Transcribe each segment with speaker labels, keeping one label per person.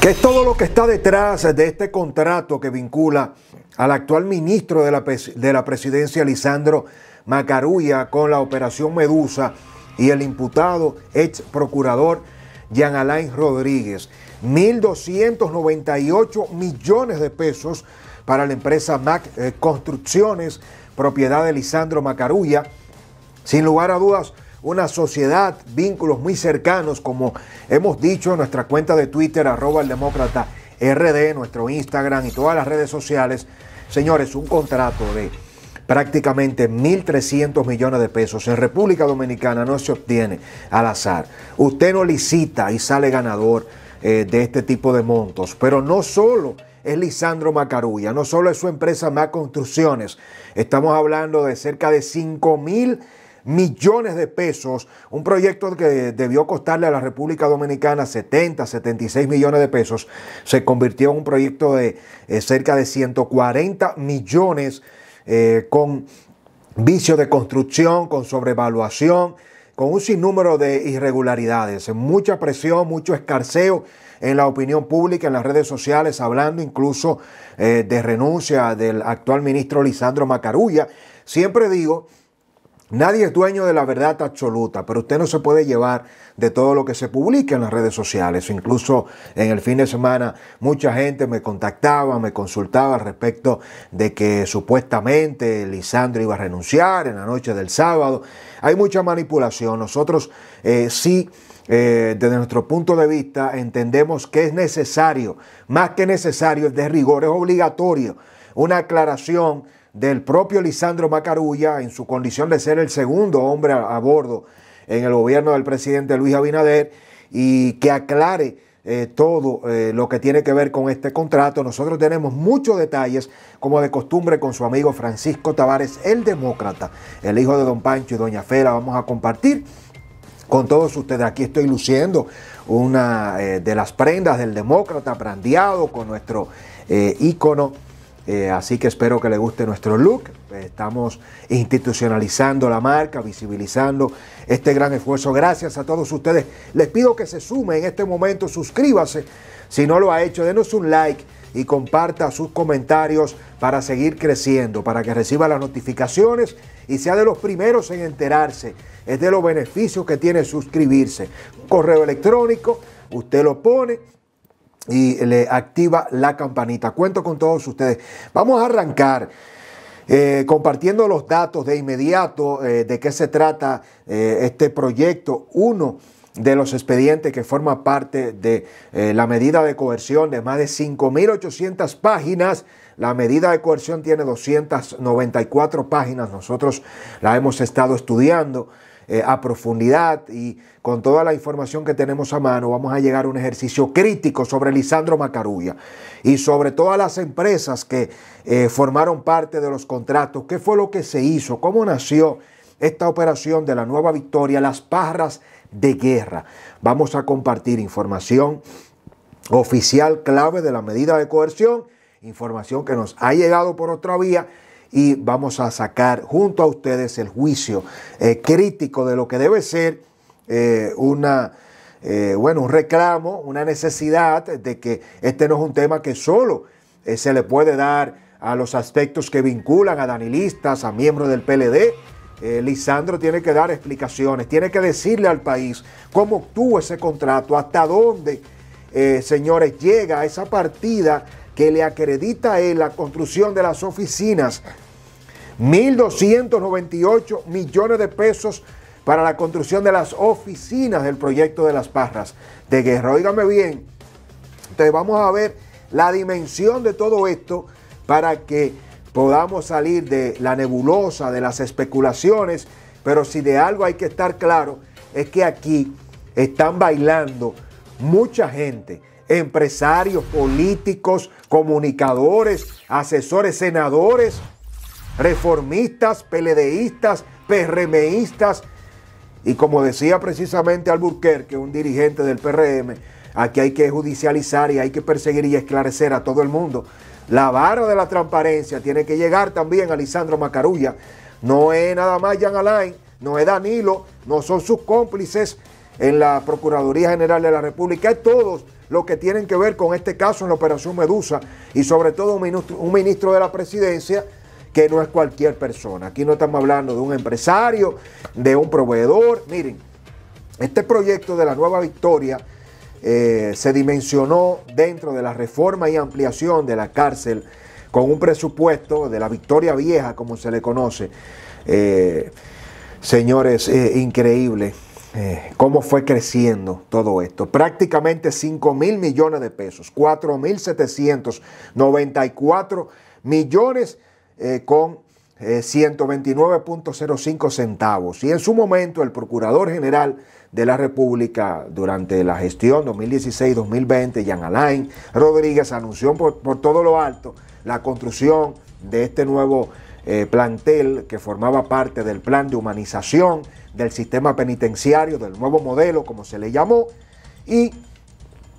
Speaker 1: ¿Qué es todo lo que está detrás de este contrato que vincula al actual ministro de la, de la presidencia, Lisandro Macarulla, con la operación Medusa y el imputado ex procurador Jean Alain Rodríguez? 1.298 millones de pesos para la empresa Mac eh, Construcciones, propiedad de Lisandro Macarulla. Sin lugar a dudas, una sociedad, vínculos muy cercanos, como hemos dicho en nuestra cuenta de Twitter, arroba el demócrata RD, nuestro Instagram y todas las redes sociales. Señores, un contrato de prácticamente 1.300 millones de pesos en República Dominicana no se obtiene al azar. Usted no licita y sale ganador eh, de este tipo de montos, pero no solo es Lisandro Macarulla, no solo es su empresa Mac Construcciones, estamos hablando de cerca de 5.000 mil millones de pesos, un proyecto que debió costarle a la República Dominicana 70, 76 millones de pesos, se convirtió en un proyecto de eh, cerca de 140 millones eh, con vicio de construcción, con sobrevaluación, con un sinnúmero de irregularidades, mucha presión, mucho escarceo en la opinión pública, en las redes sociales, hablando incluso eh, de renuncia del actual ministro Lisandro Macarulla. Siempre digo Nadie es dueño de la verdad absoluta, pero usted no se puede llevar de todo lo que se publica en las redes sociales. Incluso en el fin de semana mucha gente me contactaba, me consultaba al respecto de que supuestamente Lisandro iba a renunciar en la noche del sábado. Hay mucha manipulación. Nosotros eh, sí... Eh, desde nuestro punto de vista, entendemos que es necesario, más que necesario, es de rigor, es obligatorio, una aclaración del propio Lisandro Macarulla en su condición de ser el segundo hombre a, bordo en el gobierno del presidente Luis Abinader y que aclare eh, todo eh, lo que tiene que ver con este contrato. Nosotros tenemos muchos detalles, como de costumbre, con su amigo Francisco Tavares, el demócrata, el hijo de don Pancho y doña Fela. Vamos a compartir con todos ustedes. Aquí estoy luciendo una eh, de las prendas del demócrata brandeado con nuestro ícono eh, así que espero que le guste nuestro look. Estamos institucionalizando la marca, visibilizando este gran esfuerzo. Gracias a todos ustedes. Les pido que se sumen en este momento, suscríbase si no lo ha hecho, denos un like y comparta sus comentarios para seguir creciendo, para que reciba las notificaciones y sea de los primeros en enterarse. Es de los beneficios que tiene suscribirse. Correo electrónico, usted lo pone y le activa la campanita. Cuento con todos ustedes. Vamos a arrancar. Eh, compartiendo los datos de inmediato eh, de qué se trata eh, este proyecto. Uno de los expedientes que forma parte de la medida de coerción de más de 5.800 páginas. La medida de coerción tiene 294 páginas. Nosotros la hemos estado estudiando. Eh, a profundidad y con toda la información que tenemos a mano vamos a llegar a un ejercicio crítico sobre Lisandro Macarulla y sobre todas las empresas que eh, formaron parte de los contratos, qué fue lo que se hizo, cómo nació esta operación de la nueva victoria, las parras de guerra. Vamos a compartir información oficial clave de la medida de coerción, información que nos ha llegado por otra vía y vamos a sacar junto a ustedes el juicio eh, crítico de lo que debe ser eh, una, eh, bueno, un reclamo, una necesidad de que este no es un tema que solo se le puede dar a los aspectos que vinculan a danilistas, a miembros del PLD. Lisandro tiene que dar explicaciones, tiene que decirle al país cómo obtuvo ese contrato, hasta dónde, señores, llega esa partida que le acredita a la construcción de las oficinas. 1.298 millones de pesos para la construcción de las oficinas del proyecto de las Parras de Guerra. Óigame bien, entonces vamos a ver la dimensión de todo esto para que podamos salir de la nebulosa, de las especulaciones, pero si de algo hay que estar claro es que aquí están bailando mucha gente empresarios, políticos, comunicadores, asesores, senadores, reformistas, peledeístas, PRMistas. Y como decía precisamente Alburquerque, un dirigente del PRM, aquí hay que judicializar y hay que perseguir y esclarecer a todo el mundo. La barra de la transparencia tiene que llegar también a Lisandro Macarulla. No es nada más Jan Alain, no es Danilo, no son sus cómplices en la Procuraduría General de la República, todos los que tienen que ver con este caso en la Operación Medusa y sobre todo un ministro, de la presidencia que no es cualquier persona. Aquí no estamos hablando de un empresario, de un proveedor. Miren, este proyecto de la nueva victoria eh, se dimensionó dentro de la reforma y ampliación de la cárcel con un presupuesto de la victoria vieja, como se le conoce. Eh, señores, eh, increíble. Eh, cómo fue creciendo todo esto. Prácticamente 5 mil millones de pesos, mil 4 794 millones eh, con 129.05 eh, centavos. Y en su momento el Procurador General de la República durante la gestión 2016-2020, Jean Alain Rodríguez, anunció por, por todo lo alto la construcción de este nuevo eh, plantel que formaba parte del plan de humanización del sistema penitenciario, del nuevo modelo, como se le llamó, y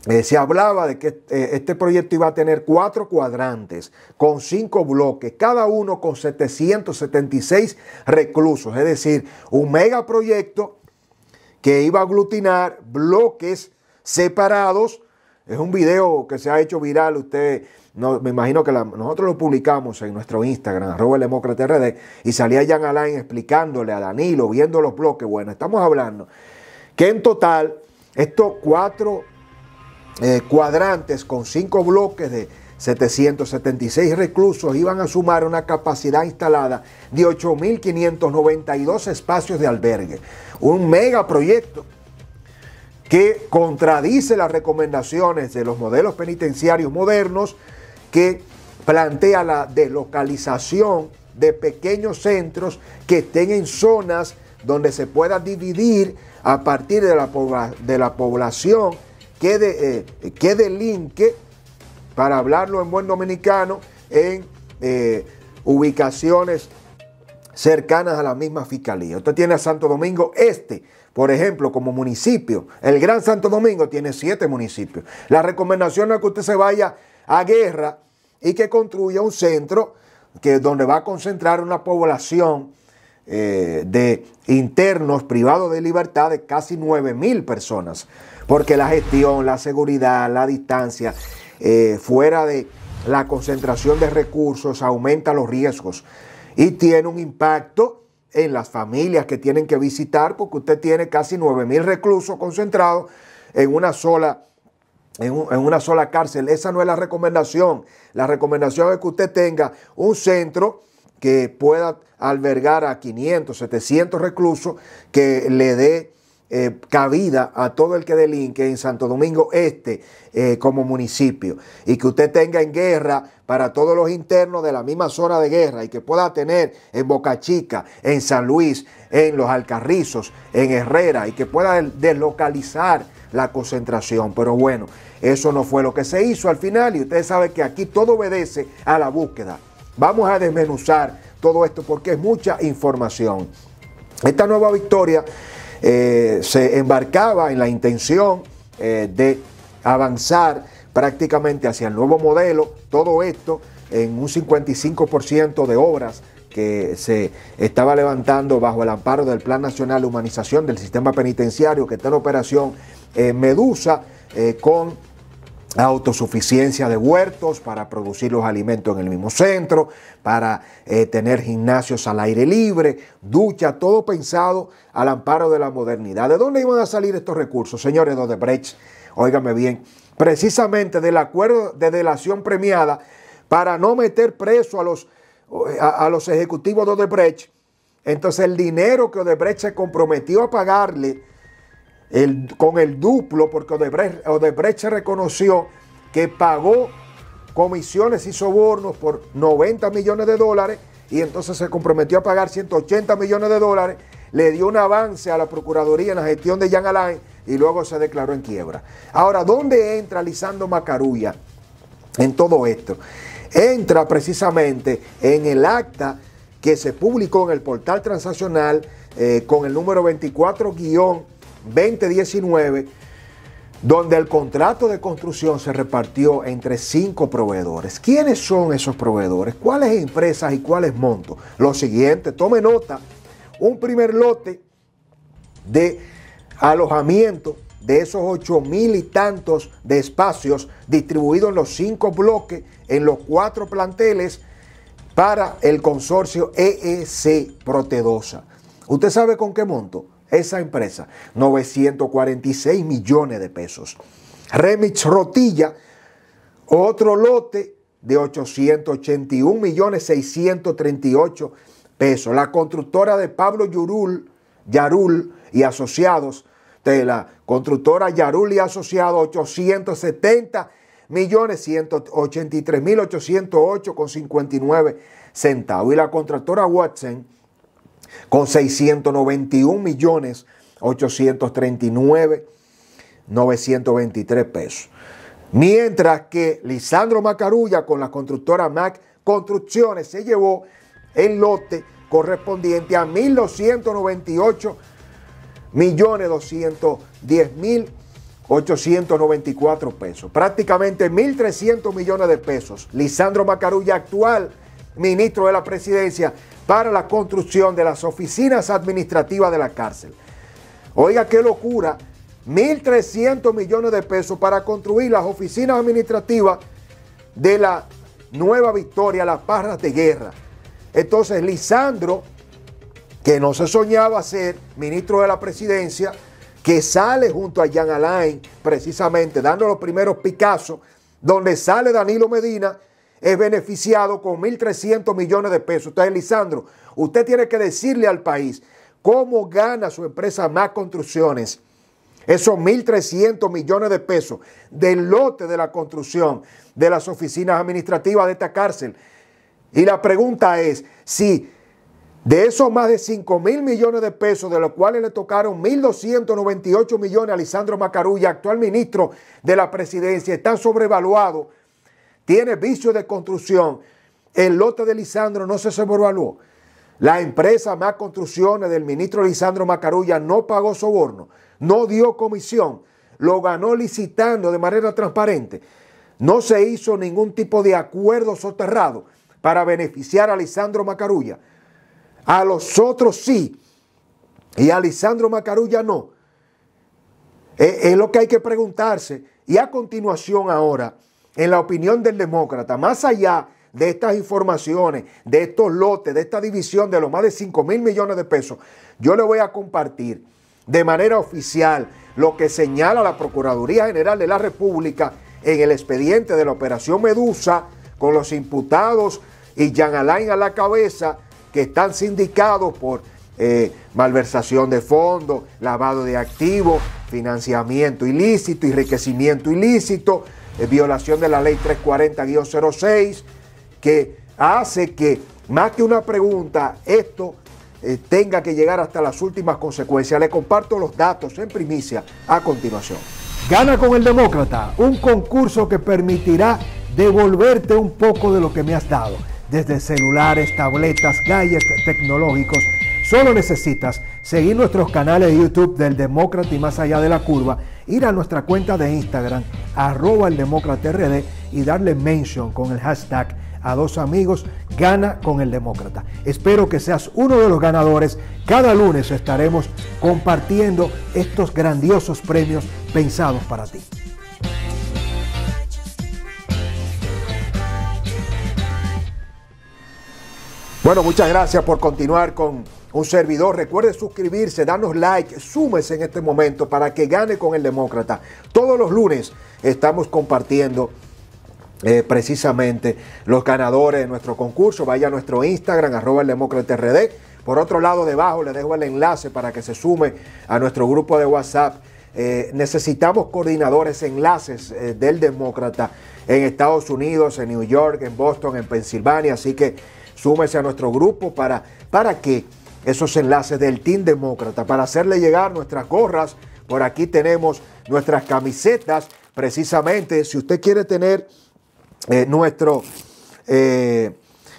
Speaker 1: eh, se hablaba de que eh, este proyecto iba a tener cuatro cuadrantes con cinco bloques, cada uno con 776 reclusos, es decir, un megaproyecto que iba a aglutinar bloques separados. Es un video que se ha hecho viral, usted me imagino que nosotros lo publicamos en nuestro Instagram, arroba el y salía Jan Alain explicándole a Danilo, viendo los bloques. Bueno, estamos hablando que en total estos cuatro eh, cuadrantes con cinco bloques de 776 reclusos iban a sumar una capacidad instalada de 8.592 espacios de albergue. Un megaproyecto que contradice las recomendaciones de los modelos penitenciarios modernos que plantea la deslocalización de pequeños centros que estén en zonas donde se pueda dividir a partir de la, de la población que, de, eh, delinque, para hablarlo en buen dominicano, en eh, ubicaciones cercanas a la misma fiscalía. Usted tiene a Santo Domingo Este, por ejemplo, como municipio. El Gran Santo Domingo tiene siete municipios. La recomendación es que usted se vaya a guerra y que construya un centro que, donde va a concentrar una población eh, de internos privados de libertad de casi 9 mil personas, porque la gestión, la seguridad, la distancia, eh, fuera de la concentración de recursos, aumenta los riesgos y tiene un impacto en las familias que tienen que visitar, porque usted tiene casi 9.000 mil reclusos concentrados en una sola en, una sola cárcel. Esa no es la recomendación. La recomendación es que usted tenga un centro que pueda albergar a 500, 700 reclusos, que le dé eh, cabida a todo el que delinque en Santo Domingo Este eh, como municipio y que usted tenga en guerra para todos los internos de la misma zona de guerra y que pueda tener en Boca Chica, en San Luis, en Los Alcarrizos, en Herrera y que pueda deslocalizar la concentración. Pero bueno, eso no fue lo que se hizo al final y ustedes saben que aquí todo obedece a la búsqueda. Vamos a desmenuzar todo esto porque es mucha información. Esta nueva victoria eh, se embarcaba en la intención eh, de avanzar prácticamente hacia el nuevo modelo, todo esto en un 55% de obras que se estaba levantando bajo el amparo del Plan Nacional de Humanización del Sistema Penitenciario, que está en operación eh, Medusa, eh, con autosuficiencia de huertos para producir los alimentos en el mismo centro, para eh, tener gimnasios al aire libre, ducha, todo pensado al amparo de la modernidad. ¿De dónde iban a salir estos recursos, señores de Brecht? Óigame bien, precisamente del acuerdo de delación premiada para no meter preso a los a, los ejecutivos de Odebrecht. Entonces el dinero que Odebrecht se comprometió a pagarle con el duplo, porque Odebrecht, reconoció que pagó comisiones y sobornos por 90 millones de dólares y entonces se comprometió a pagar 180 millones de dólares, le dio un avance a la Procuraduría en la gestión de Jean Alain y luego se declaró en quiebra. Ahora, ¿dónde entra Lisando Macarulla en todo esto? entra precisamente en el acta que se publicó en el portal transaccional eh, con el número 24-2019, donde el contrato de construcción se repartió entre cinco proveedores. ¿Quiénes son esos proveedores? ¿Cuáles empresas y cuáles montos? Lo siguiente, tome nota, un primer lote de alojamiento de esos ocho mil y tantos de espacios distribuidos en los cinco bloques, en los cuatro planteles, para el consorcio EEC Protedosa. ¿Usted sabe con qué monto? Esa empresa, 946 millones de pesos. Remix Rotilla, otro lote de 881 millones 638 pesos. La constructora de Pablo Yarul y asociados, de la constructora Yaruli Asociado, 870 millones 183 mil centavos. Y la constructora Watson con 691 millones pesos. Mientras que Lisandro Macarulla con la constructora Mac Construcciones se llevó el lote correspondiente a 1.298 millones 210.894 pesos, prácticamente 1.300 millones de pesos. Lisandro Macarulla, actual ministro de la presidencia, para la construcción de las oficinas administrativas de la cárcel. Oiga, qué locura, 1.300 millones de pesos para construir las oficinas administrativas de la Nueva Victoria, las Parras de Guerra. Entonces, Lisandro que no se soñaba ser ministro de la presidencia, que sale junto a Jean Alain, precisamente dando los primeros picazos, donde sale Danilo Medina, es beneficiado con 1.300 millones de pesos. Entonces, Lisandro, usted tiene que decirle al país cómo gana su empresa más construcciones. Esos 1.300 millones de pesos del lote de la construcción de las oficinas administrativas de esta cárcel. Y la pregunta es si de esos más de 5 mil millones de pesos, de los cuales le tocaron 1.298 millones a Lisandro Macarulla, actual ministro de la presidencia, está sobrevaluado, tiene vicio de construcción. El lote de Lisandro no se sobrevaluó. La empresa Más Construcciones del ministro Lisandro Macarulla no pagó soborno, no dio comisión, lo ganó licitando de manera transparente. No se hizo ningún tipo de acuerdo soterrado para beneficiar a Lisandro Macarulla a los otros sí. Y a Lisandro Macarulla no. E, es, lo que hay que preguntarse. Y a continuación ahora, en la opinión del demócrata, más allá de estas informaciones, de estos lotes, de esta división de los más de 5 mil millones de pesos, yo le voy a compartir de manera oficial lo que señala la Procuraduría General de la República en el expediente de la Operación Medusa con los imputados y Jean Alain a la cabeza que están sindicados por eh, malversación de fondos, lavado de activos, financiamiento ilícito, enriquecimiento ilícito, eh, violación de la ley 340-06, que hace que más que una pregunta, esto eh, tenga que llegar hasta las últimas consecuencias. Le comparto los datos en primicia a continuación. Gana con el demócrata, un concurso que permitirá devolverte un poco de lo que me has dado desde celulares, tabletas, gadgets tecnológicos. Solo necesitas seguir nuestros canales de YouTube del Demócrata y más allá de la curva, ir a nuestra cuenta de Instagram, arroba el Demócrata RD y darle mention con el hashtag a dos amigos, gana con el demócrata. Espero que seas uno de los ganadores. Cada lunes estaremos compartiendo estos grandiosos premios pensados para ti. Bueno, muchas gracias por continuar con un servidor. Recuerde suscribirse, darnos like, súmese en este momento para que gane con el demócrata. Todos los lunes estamos compartiendo eh, precisamente los ganadores de nuestro concurso. Vaya a nuestro Instagram, arroba el demócrata Por otro lado, debajo le dejo el enlace para que se sume a nuestro grupo de WhatsApp. Eh, necesitamos coordinadores, enlaces eh, del demócrata en Estados Unidos, en New York, en Boston, en Pensilvania. Así que Súmese a nuestro grupo para, para que esos enlaces del Team Demócrata, para hacerle llegar nuestras gorras. Por aquí tenemos nuestras camisetas. Precisamente, si usted quiere tener eh, nuestro eh,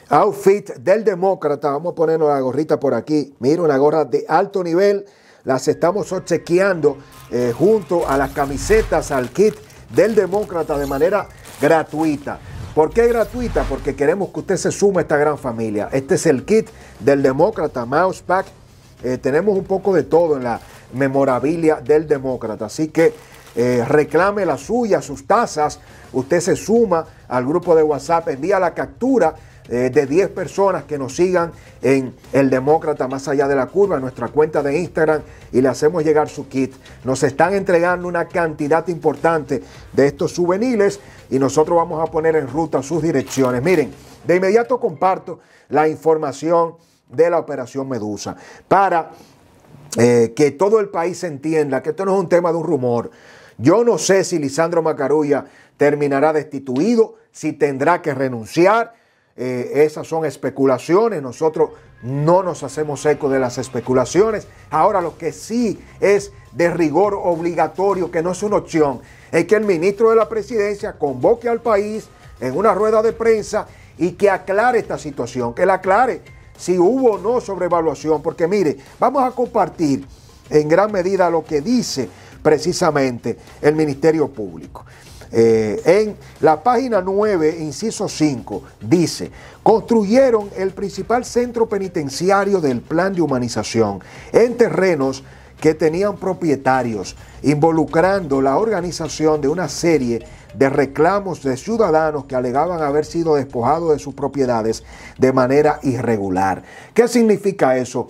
Speaker 1: outfit del Demócrata, vamos a ponernos la gorrita por aquí. Mira, una gorra de alto nivel. Las estamos chequeando eh, junto a las camisetas, al kit del Demócrata de manera gratuita. ¿Por qué gratuita? Porque queremos que usted se sume a esta gran familia. Este es el kit del demócrata Mouse Pack. Eh, tenemos un poco de todo en la memorabilia del demócrata. Así que eh, reclame la suya, sus tasas. Usted se suma al grupo de WhatsApp, envía la captura eh, de 10 personas que nos sigan en El Demócrata Más Allá de la Curva, en nuestra cuenta de Instagram, y le hacemos llegar su kit. Nos están entregando una cantidad importante de estos juveniles y nosotros vamos a poner en ruta sus direcciones. Miren, de inmediato comparto la información de la Operación Medusa para eh, que todo el país entienda que esto no es un tema de un rumor. Yo no sé si Lisandro Macarulla terminará destituido, si tendrá que renunciar eh, esas son especulaciones, nosotros no nos hacemos eco de las especulaciones. Ahora lo que sí es de rigor obligatorio, que no es una opción, es que el ministro de la presidencia convoque al país en una rueda de prensa y que aclare esta situación, que la aclare si hubo o no sobrevaluación, porque mire, vamos a compartir en gran medida lo que dice precisamente el Ministerio Público. Eh, en la página 9, inciso 5, dice, construyeron el principal centro penitenciario del plan de humanización en terrenos que tenían propietarios, involucrando la organización de una serie de reclamos de ciudadanos que alegaban haber sido despojados de sus propiedades de manera irregular. ¿Qué significa eso?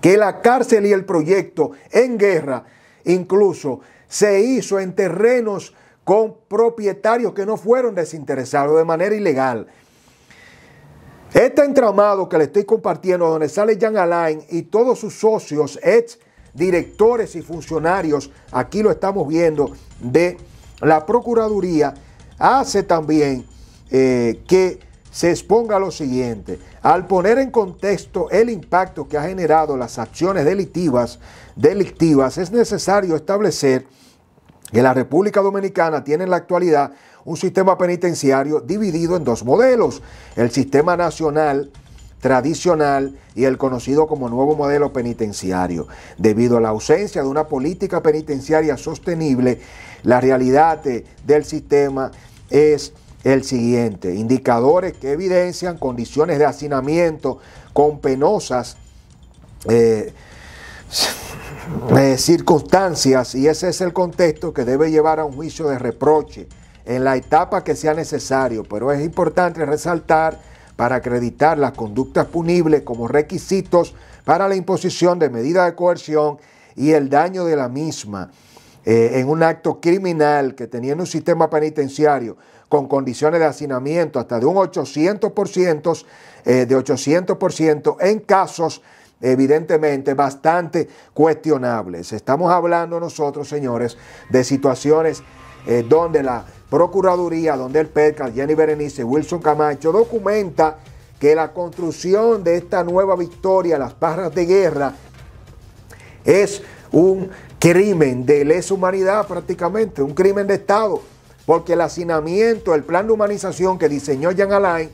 Speaker 1: Que la cárcel y el proyecto en guerra incluso se hizo en terrenos con propietarios que no fueron desinteresados de manera ilegal. Este entramado que le estoy compartiendo, donde sale Jan Alain y todos sus socios, ex directores y funcionarios, aquí lo estamos viendo, de la Procuraduría, hace también eh, que se exponga lo siguiente. Al poner en contexto el impacto que ha generado las acciones delictivas, delictivas es necesario establecer en la República Dominicana tiene en la actualidad un sistema penitenciario dividido en dos modelos, el sistema nacional tradicional y el conocido como nuevo modelo penitenciario. Debido a la ausencia de una política penitenciaria sostenible, la realidad del sistema es el siguiente, indicadores que evidencian condiciones de hacinamiento con penosas... Eh, eh, circunstancias y ese es el contexto que debe llevar a un juicio de reproche en la etapa que sea necesario, pero es importante resaltar para acreditar las conductas punibles como requisitos para la imposición de medida de coerción y el daño de la misma eh, en un acto criminal que teniendo un sistema penitenciario con condiciones de hacinamiento hasta de un 800%, eh, de 800% en casos evidentemente bastante cuestionables. Estamos hablando nosotros, señores, de situaciones eh, donde la Procuraduría, donde el PECA, Jenny Berenice, Wilson Camacho, documenta que la construcción de esta nueva victoria, las barras de guerra, es un crimen de lesa humanidad prácticamente, un crimen de Estado, porque el hacinamiento, el plan de humanización que diseñó Jean Alain,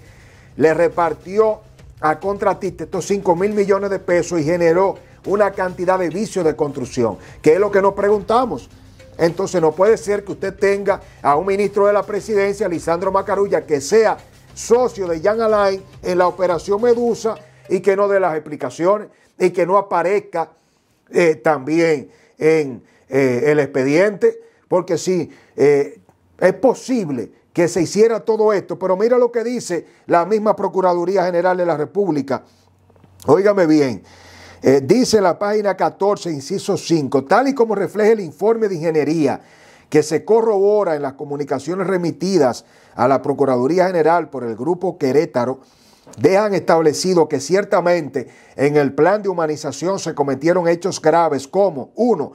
Speaker 1: le repartió a contratista estos 5 mil millones de pesos y generó una cantidad de vicios de construcción, que es lo que nos preguntamos. Entonces no puede ser que usted tenga a un ministro de la presidencia, Lisandro Macarulla, que sea socio de Jan Alain en la operación Medusa y que no dé las explicaciones y que no aparezca eh, también en eh, el expediente, porque sí, eh, es posible que se hiciera todo esto. Pero mira lo que dice la misma Procuraduría General de la República. Óigame bien. Eh, dice la página 14, inciso 5, tal y como refleja el informe de ingeniería que se corrobora en las comunicaciones remitidas a la Procuraduría General por el Grupo Querétaro, dejan establecido que ciertamente en el plan de humanización se cometieron hechos graves como, uno,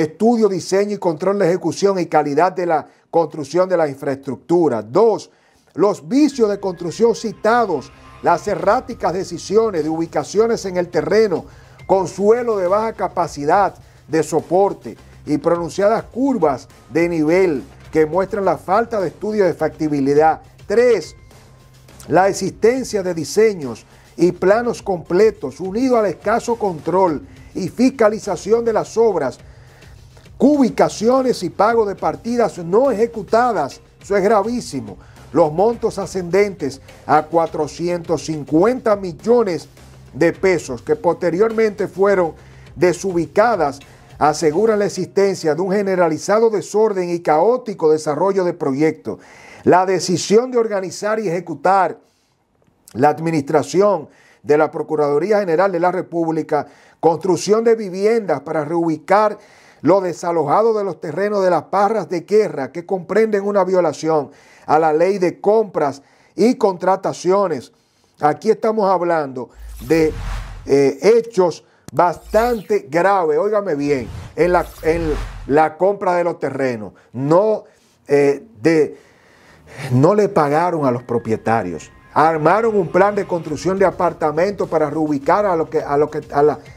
Speaker 1: estudio, diseño y control de ejecución y calidad de la construcción de la infraestructura. Dos, los vicios de construcción citados, las erráticas decisiones de ubicaciones en el terreno, con suelo de baja capacidad de soporte y pronunciadas curvas de nivel que muestran la falta de estudio de factibilidad. Tres, la existencia de diseños y planos completos unido al escaso control y fiscalización de las obras Cubicaciones y pago de partidas no ejecutadas, eso es gravísimo. Los montos ascendentes a 450 millones de pesos que posteriormente fueron desubicadas aseguran la existencia de un generalizado desorden y caótico desarrollo de proyectos. La decisión de organizar y ejecutar la administración de la Procuraduría General de la República, construcción de viviendas para reubicar lo desalojado de los terrenos de las parras de guerra que comprenden una violación a la ley de compras y contrataciones. Aquí estamos hablando de eh, hechos bastante graves, óigame bien, en la, en la, compra de los terrenos. No, eh, de, no le pagaron a los propietarios. Armaron un plan de construcción de apartamentos para reubicar a, que, a, que,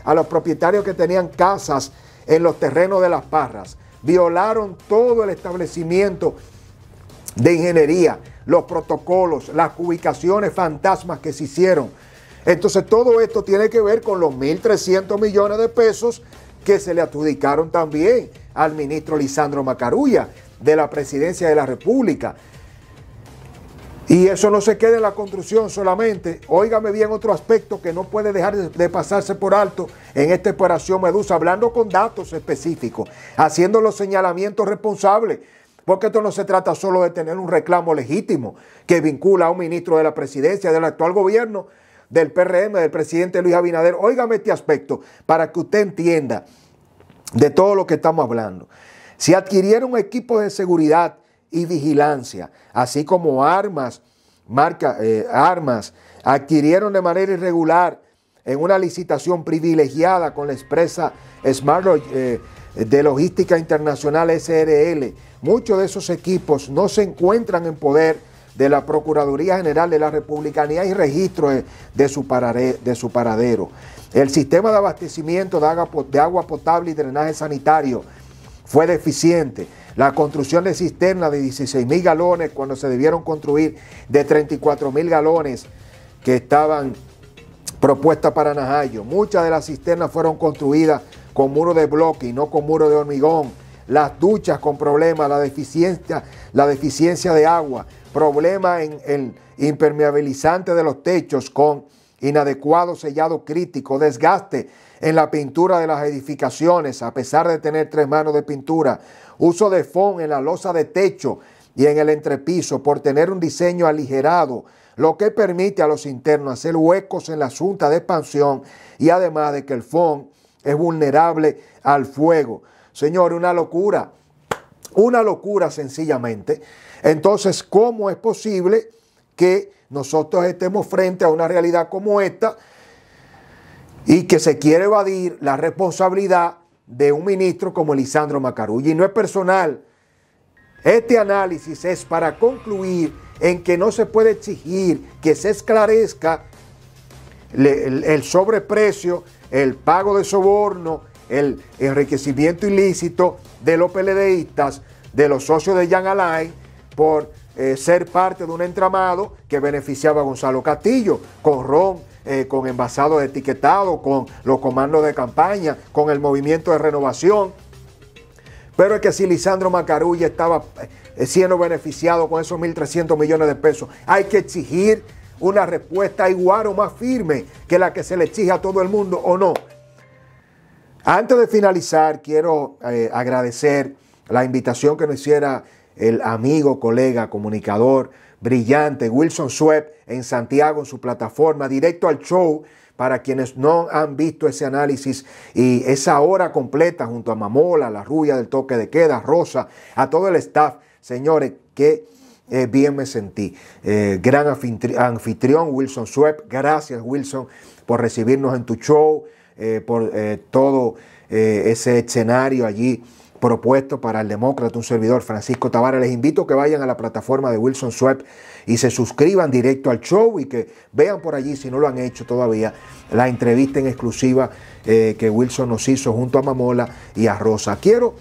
Speaker 1: a los propietarios que tenían casas en los terrenos de las parras. Violaron todo el establecimiento de ingeniería, los protocolos, las ubicaciones fantasmas que se hicieron. Entonces todo esto tiene que ver con los 1.300 millones de pesos que se le adjudicaron también al ministro Lisandro Macarulla de la Presidencia de la República. Y eso no se queda en la construcción solamente. Óigame bien otro aspecto que no puede dejar de pasarse por alto en esta operación Medusa, hablando con datos específicos, haciendo los señalamientos responsables. Porque esto no se trata solo de tener un reclamo legítimo que vincula a un ministro de la presidencia, del actual gobierno, del PRM, del presidente Luis Abinader. Óigame este aspecto para que usted entienda de todo lo que estamos hablando. Si adquirieron equipos de seguridad, y vigilancia, así como armas, marca, eh, armas adquirieron de manera irregular en una licitación privilegiada con la Expresa Smart eh, de Logística Internacional SRL. Muchos de esos equipos no se encuentran en poder de la Procuraduría General de la República ni hay registro de su, paradero. El sistema de abastecimiento de agua potable y drenaje sanitario fue deficiente la construcción de cisternas de 16 mil galones cuando se debieron construir de 34 mil galones que estaban propuestas para Najayo. Muchas de las cisternas fueron construidas con muro de bloque y no con muro de hormigón. Las duchas con problemas, la deficiencia, la deficiencia de agua, problemas en el impermeabilizante de los techos con inadecuado sellado crítico, desgaste en la pintura de las edificaciones, a pesar de tener tres manos de pintura, uso de fond en la losa de techo y en el entrepiso por tener un diseño aligerado, lo que permite a los internos hacer huecos en la junta de expansión y además de que el fond es vulnerable al fuego. Señor, una locura, una locura sencillamente. Entonces, ¿cómo es posible que nosotros estemos frente a una realidad como esta y que se quiere evadir la responsabilidad de un ministro como Lisandro Macarulli. Y no es personal. Este análisis es para concluir en que no se puede exigir que se esclarezca el, sobreprecio, el pago de soborno, el enriquecimiento ilícito de los PLDistas, de los socios de Young Alain, por eh, ser parte de un entramado que beneficiaba a Gonzalo Castillo, con Ron, eh, con envasado etiquetado, con los comandos de campaña, con el movimiento de renovación. Pero es que si Lisandro Macarulla estaba eh, siendo beneficiado con esos 1.300 millones de pesos, hay que exigir una respuesta igual o más firme que la que se le exige a todo el mundo o no. Antes de finalizar, quiero agradecer la invitación que nos hiciera el amigo, colega, comunicador brillante Wilson Sweb en Santiago en su plataforma, directo al show. Para quienes no han visto ese análisis y esa hora completa junto a Mamola, la rubia del toque de queda, Rosa, a todo el staff, señores, qué eh, bien me sentí. Eh, gran anfitrión Wilson Sweb. gracias Wilson por recibirnos en tu show, eh, por todo ese escenario allí propuesto para el demócrata, un servidor, Francisco Tavares. Les invito a que vayan a la plataforma de Wilson Swep y se suscriban directo al show y que vean por allí, si no lo han hecho todavía, la entrevista en exclusiva eh, que Wilson nos hizo junto a Mamola y a Rosa. Quiero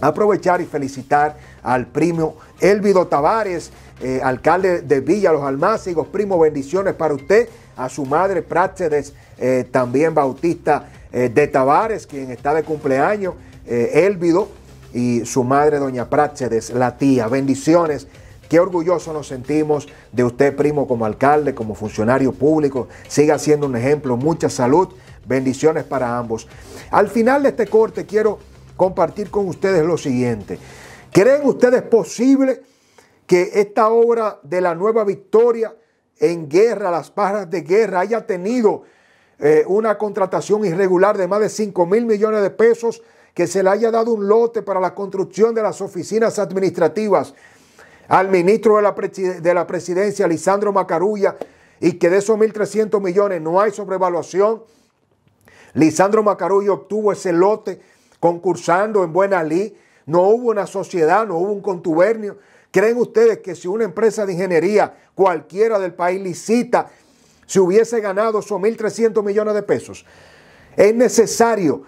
Speaker 1: aprovechar y felicitar al primo Elvido Tavares, eh, alcalde de Villa Los Almácigos. Primo, bendiciones para usted, a su madre Prácedes, eh, también Bautista de Tavares, quien está de cumpleaños ...Elvido... Eh, y su madre, doña Prácedes, la tía. Bendiciones. Qué orgulloso nos sentimos de usted, primo, como alcalde, como funcionario público. Siga siendo un ejemplo. Mucha salud. Bendiciones para ambos. Al final de este corte quiero compartir con ustedes lo siguiente. ¿Creen ustedes posible que esta obra de la nueva victoria en guerra, las pájaras de guerra, haya tenido eh, una contratación irregular de más de 5 mil millones de pesos que se le haya dado un lote para la construcción de las oficinas administrativas al ministro de la, de la presidencia, Lisandro Macarulla, y que de esos 1.300 millones no hay sobrevaluación. Lisandro Macarulla obtuvo ese lote concursando en Buena ley, No hubo una sociedad, no hubo un contubernio. ¿Creen ustedes que si una empresa de ingeniería cualquiera del país licita, se hubiese ganado esos 1.300 millones de pesos? Es necesario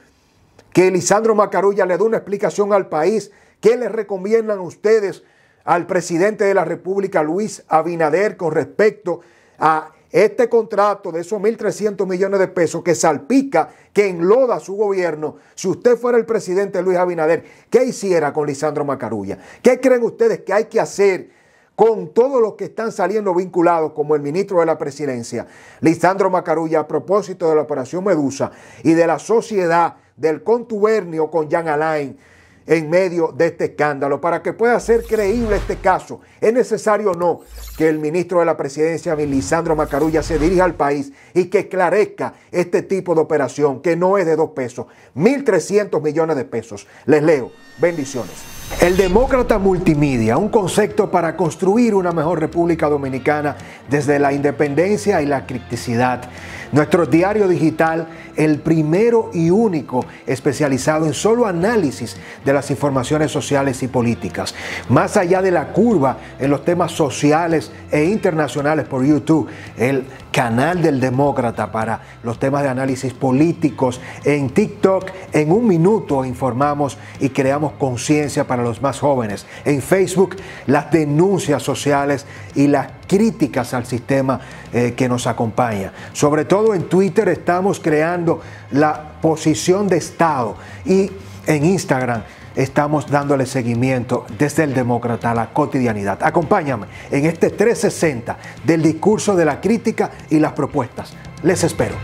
Speaker 1: que Lisandro Macarulla le dé una explicación al país. ¿Qué le recomiendan ustedes al presidente de la República, Luis Abinader, con respecto a este contrato de esos 1.300 millones de pesos que salpica, que enloda su gobierno, si usted fuera el presidente Luis Abinader, ¿qué hiciera con Lisandro Macarulla? ¿Qué creen ustedes que hay que hacer con todos los que están saliendo vinculados, como el ministro de la presidencia, Lisandro Macarulla, a propósito de la operación Medusa y de la sociedad? del contubernio con Jean Alain en medio de este escándalo. Para que pueda ser creíble este caso, es necesario o no que el ministro de la presidencia, Lisandro Macarulla, se dirija al país y que esclarezca este tipo de operación que no es de dos pesos, 1.300 millones de pesos. Les leo. Bendiciones. El demócrata multimedia, un concepto para construir una mejor República Dominicana desde la independencia y la criticidad. Nuestro diario digital, el primero y único especializado en solo análisis de las informaciones sociales y políticas. Más allá de la curva en los temas sociales e internacionales por YouTube, el canal del demócrata para los temas de análisis políticos. En TikTok, en un minuto informamos y creamos conciencia para los más jóvenes. En Facebook, las denuncias sociales y las críticas al sistema eh, que nos acompaña. Sobre todo en Twitter estamos creando la posición de Estado y en Instagram estamos dándole seguimiento desde el demócrata a la cotidianidad. Acompáñame en este 360 del discurso de la crítica y las propuestas. Les espero.